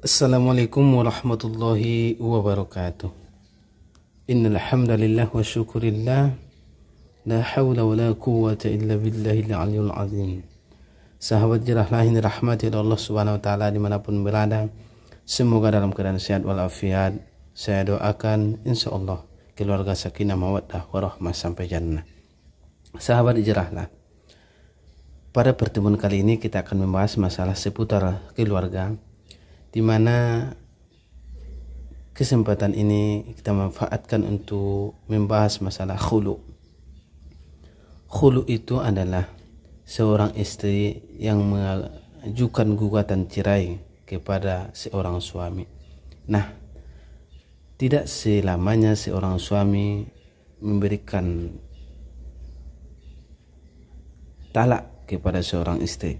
Assalamualaikum warahmatullahi wabarakatuh Innal hamdalillah wa syukurillah La hawla wa la quwwata illa billahil aliyul azim Sahabat jirahlah ini rahmati Allah subhanahu wa ta'ala dimanapun berada Semoga dalam keadaan sehat walafiat Saya doakan insya Allah Keluarga sakinah mawaddah warahmah sampai jannah Sahabat jirahlah Pada pertemuan kali ini kita akan membahas masalah seputar keluarga di mana kesempatan ini kita manfaatkan untuk membahas masalah khulu. Khulu itu adalah seorang istri yang mengajukan gugatan cerai kepada seorang suami. Nah, tidak selamanya seorang suami memberikan talak kepada seorang istri.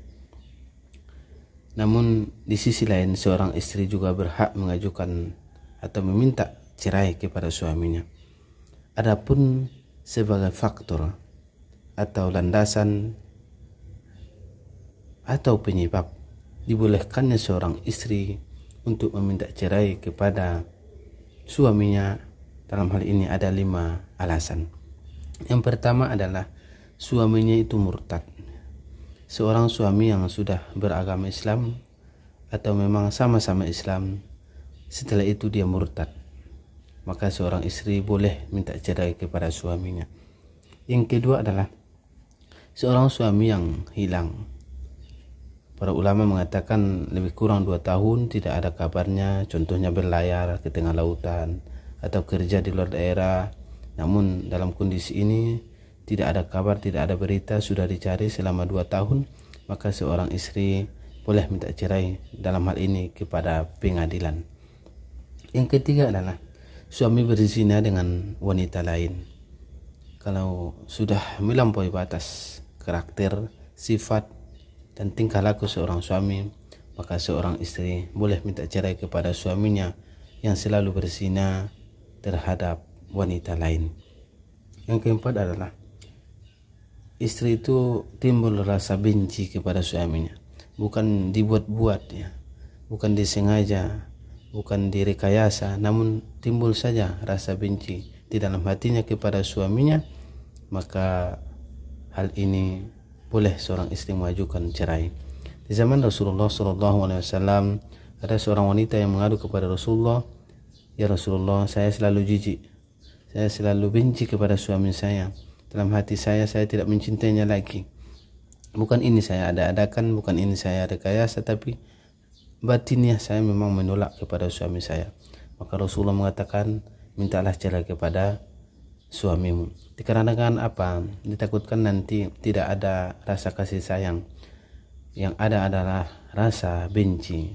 Namun di sisi lain seorang istri juga berhak mengajukan atau meminta cerai kepada suaminya. Adapun sebagai faktor atau landasan atau penyebab dibolehkannya seorang istri untuk meminta cerai kepada suaminya dalam hal ini ada lima alasan. Yang pertama adalah suaminya itu murtad seorang suami yang sudah beragama Islam atau memang sama-sama Islam setelah itu dia murtad maka seorang istri boleh minta cerai kepada suaminya yang kedua adalah seorang suami yang hilang Para ulama mengatakan lebih kurang dua tahun tidak ada kabarnya, contohnya berlayar ke tengah lautan atau kerja di luar daerah. Namun dalam kondisi ini tidak ada kabar, tidak ada berita, sudah dicari selama dua tahun, maka seorang istri boleh minta cerai dalam hal ini kepada pengadilan. Yang ketiga adalah suami berzina dengan wanita lain. Kalau sudah melampaui batas karakter, sifat, dan tingkah laku seorang suami, maka seorang istri boleh minta cerai kepada suaminya yang selalu berzina terhadap wanita lain. Yang keempat adalah istri itu timbul rasa benci kepada suaminya bukan dibuat-buat ya bukan disengaja bukan direkayasa namun timbul saja rasa benci di dalam hatinya kepada suaminya maka hal ini boleh seorang istri mengajukan cerai di zaman Rasulullah SAW ada seorang wanita yang mengadu kepada Rasulullah ya Rasulullah saya selalu jijik saya selalu benci kepada suami saya dalam hati saya saya tidak mencintainya lagi bukan ini saya ada-adakan bukan ini saya rekayasa tapi batinnya saya memang menolak kepada suami saya maka Rasulullah mengatakan mintalah cerai kepada suamimu dikarenakan apa ditakutkan nanti tidak ada rasa kasih sayang yang ada adalah rasa benci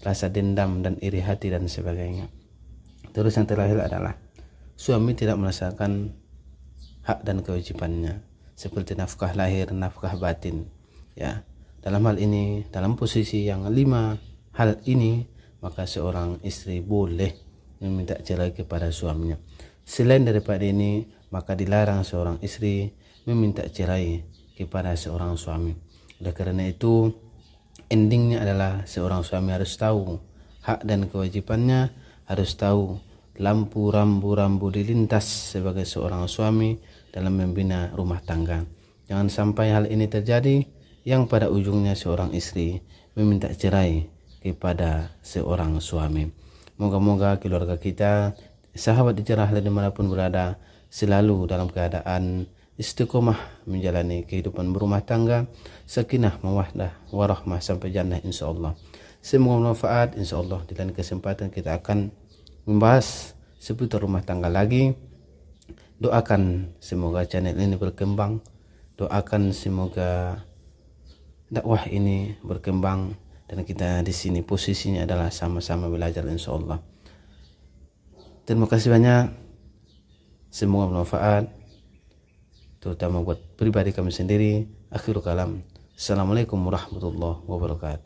rasa dendam dan iri hati dan sebagainya terus yang terakhir adalah suami tidak merasakan hak dan kewajibannya seperti nafkah lahir, nafkah batin. Ya. Dalam hal ini, dalam posisi yang lima hal ini, maka seorang istri boleh meminta cerai kepada suaminya. Selain daripada ini, maka dilarang seorang istri meminta cerai kepada seorang suami. Oleh karena itu, endingnya adalah seorang suami harus tahu hak dan kewajibannya, harus tahu lampu rambu-rambu dilintas sebagai seorang suami dalam membina rumah tangga. Jangan sampai hal ini terjadi yang pada ujungnya seorang istri meminta cerai kepada seorang suami. Moga-moga keluarga kita, sahabat di cerah dan dimanapun berada, selalu dalam keadaan istiqomah menjalani kehidupan berumah tangga, sakinah, mewahdah warahmah sampai jannah insya Allah. Semoga bermanfaat insya Allah di lain kesempatan kita akan membahas seputar rumah tangga lagi doakan semoga channel ini berkembang doakan semoga dakwah ini berkembang dan kita di sini posisinya adalah sama-sama belajar insya Allah terima kasih banyak semoga bermanfaat terutama buat pribadi kami sendiri akhir kalam Assalamualaikum warahmatullahi wabarakatuh